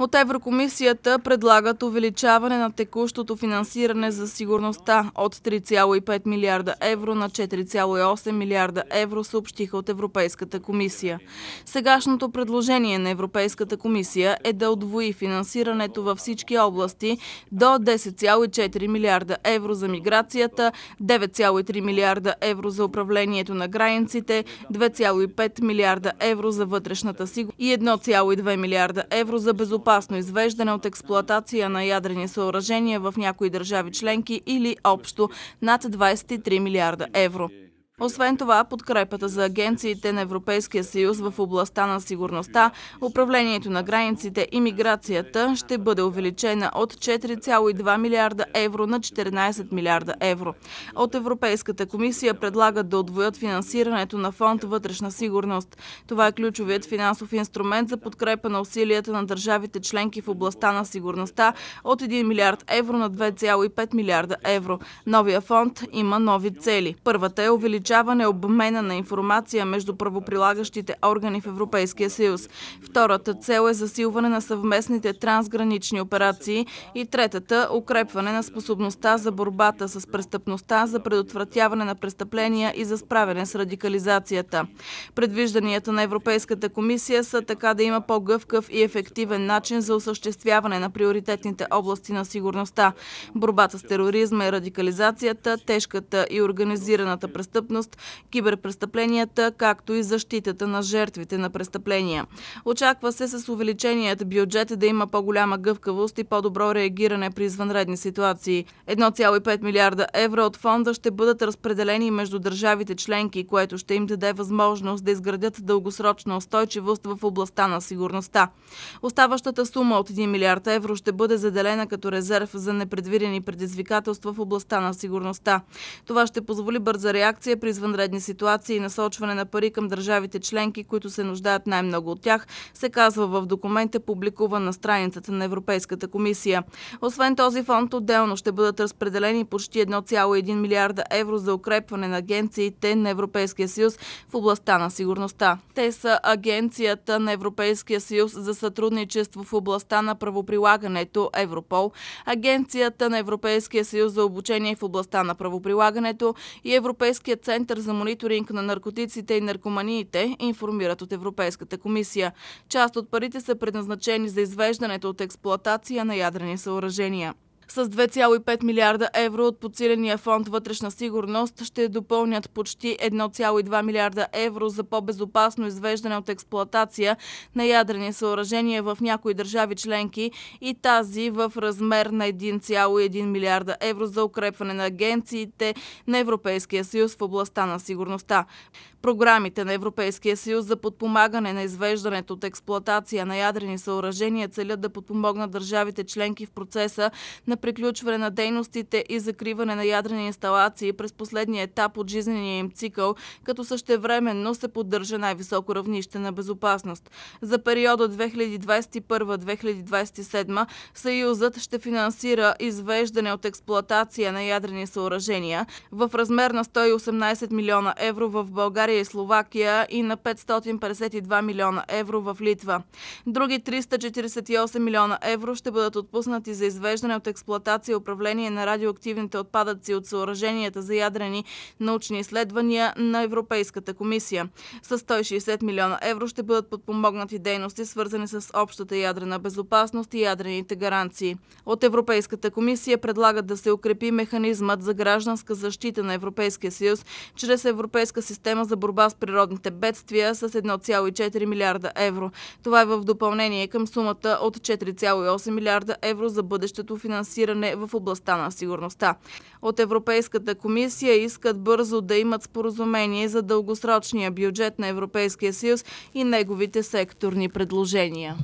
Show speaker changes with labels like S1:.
S1: От Еврокомисията предлагат увеличаване на текущото финансиране за сигурността от 3,5 милиарда евро на 4,8 милиарда евро, съобщиха от Европейската комисия. Сегашното предложение на Европейската комисия е да отвои финансирането във всички области до 10,4 милиарда евро за миграцията, 9,3 милиарда евро за управлението на границите, 2,5 милиарда евро за вътрешната сигурност и 1,2 милиарда евро за безопасност безопасно извеждане от експлоатация на ядрени съоръжения в някои държави членки или общо над 23 милиарда евро. Освен това, подкрепата за агенциите на Европейския съюз в областта на сигурността, управлението на границите и миграцията ще бъде увеличена от 4,2 милиарда евро на 14 милиарда евро. От Европейската комисия предлагат да отвоят финансирането на фонд вътрешна сигурност. Това е ключовият финансов инструмент за подкрепа на усилията на държавите членки в областта на сигурността от 1 милиард евро на 2,5 милиарда евро. Новия фонд има нови цели. Първата е увеличението увеличаване обмена на информация между правоприлагащите органи в Европейския съюз. Втората цел е засилване на съвместните трансгранични операции и третата – укрепване на способността за борбата с престъпността, за предотвратяване на престъпления и за справяне с радикализацията. Предвижданията на Европейската комисия са така да има по-гъвкав и ефективен начин за осъществяване на приоритетните области на сигурността – борбата с тероризма и радикализацията, тежката и организираната престъпност, престъпност, киберпрестъпленията, както и защитата на жертвите на престъпления. Очаква се с увеличеният бюджет да има по-голяма гъвкавост и по-добро реагиране при извънредни ситуации. 1,5 милиарда евро от фонда ще бъдат разпределени между държавите членки, което ще им даде възможност да изградят дългосрочна устойчивост в областта на сигурността. Оставащата сума от 1 милиард евро ще бъде заделена като резерв за непредвидени предизвикателства в областта на сигурността. Това ще позволи бърза реакция при при извънредни ситуации и насочване на пари към държавите членки, които се нуждаят най-много от тях, се казва в документа, публикуван на страницата на Европейската комисия. Освен този фонд, отделно ще бъдат разпределени почти 1,1 милиарда евро за укрепване на агенциите на Европейския съюз в областта на сигурността. Те са Агенцията на Европейския съюз за сътрудничество в областта на правоприлагането Европол, Агенцията на Европейския съюз за обучение в областта на правоприлагането и Европейския център Център за мониторинг на наркотиците и наркоманиите, информират от Европейската комисия. Част от парите са предназначени за извеждането от експлоатация на ядрени съоръжения. С 2,5 милиарда евро от подсиления фонд вътрешна сигурност ще допълнят почти 1,2 милиарда евро за по-безопасно извеждане от експлоатация на ядрени съоръжения в някои държави членки и тази в размер на 1,1 милиарда евро за укрепване на агенциите на Европейския съюз в областта на сигурността. Програмите на Европейския съюз за подпомагане на извеждането от експлоатация на ядрени съоръжения целят да подпомогнат държавите членки в процеса на приключване на дейностите и закриване на ядрени инсталации през последния етап от жизнения им цикъл, като същевременно се поддържа най-високо равнище на безопасност. За периода 2021-2027 Съюзът ще финансира извеждане от експлоатация на ядрени съоръжения в размер на 118 милиона евро в България и Словакия и на 552 милиона евро в Литва. Други 348 милиона евро ще бъдат отпуснати за извеждане от експлоатация експлоатация и управление на радиоактивните отпадъци от съоръженията за ядрени научни изследвания на Европейската комисия. С 160 милиона евро ще бъдат подпомогнати дейности, свързани с общата ядрена безопасност и ядрените гаранции. От Европейската комисия предлагат да се укрепи механизмът за гражданска защита на Европейския съюз чрез Европейска система за борба с природните бедствия с 1,4 милиарда евро. Това е в допълнение към сумата от 4,8 милиарда евро за бъдещето финансиране финансиране в областта на сигурността. От Европейската комисия искат бързо да имат споразумение за дългосрочния бюджет на Европейския съюз и неговите секторни предложения.